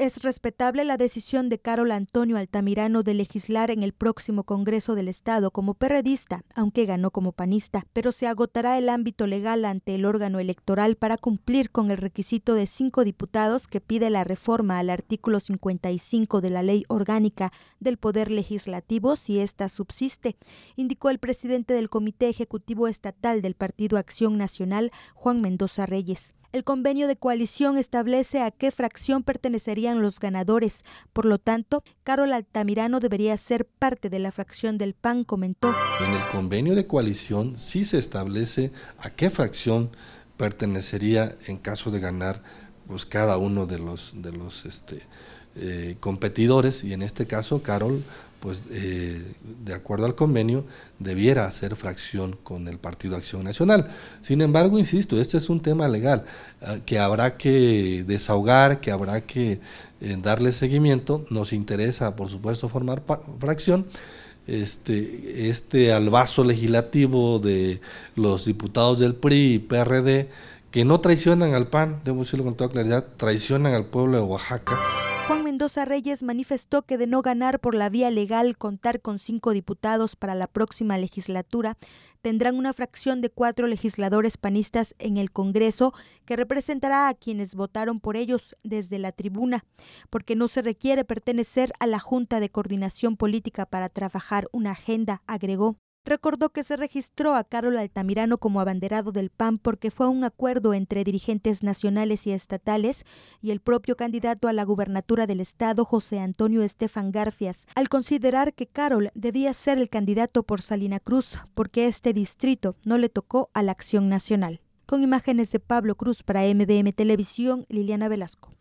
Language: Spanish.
es respetable la decisión de Carol Antonio Altamirano de legislar en el próximo Congreso del Estado como perredista, aunque ganó como panista, pero se agotará el ámbito legal ante el órgano electoral para cumplir con el requisito de cinco diputados que pide la reforma al artículo 55 de la Ley Orgánica del Poder Legislativo si ésta subsiste, indicó el presidente del Comité Ejecutivo Estatal del Partido Acción Nacional, Juan Mendoza Reyes. El convenio de coalición establece a qué fracción pertenecerían los ganadores. Por lo tanto, Carol Altamirano debería ser parte de la fracción del PAN, comentó. En el convenio de coalición sí se establece a qué fracción pertenecería en caso de ganar pues cada uno de los de los este, eh, competidores y en este caso Carol pues eh, de acuerdo al convenio, debiera hacer fracción con el Partido Acción Nacional. Sin embargo, insisto, este es un tema legal ah, que habrá que desahogar, que habrá que eh, darle seguimiento. Nos interesa, por supuesto, formar fracción. Este, este albazo legislativo de los diputados del PRI y PRD que no traicionan al PAN, debo decirlo con toda claridad, traicionan al pueblo de Oaxaca. Juan Mendoza Reyes manifestó que de no ganar por la vía legal contar con cinco diputados para la próxima legislatura, tendrán una fracción de cuatro legisladores panistas en el Congreso que representará a quienes votaron por ellos desde la tribuna, porque no se requiere pertenecer a la Junta de Coordinación Política para trabajar una agenda, agregó. Recordó que se registró a Carol Altamirano como abanderado del PAN porque fue un acuerdo entre dirigentes nacionales y estatales y el propio candidato a la gubernatura del estado, José Antonio Estefan Garfias, al considerar que Carol debía ser el candidato por Salina Cruz porque este distrito no le tocó a la acción nacional. Con imágenes de Pablo Cruz para MBM Televisión, Liliana Velasco.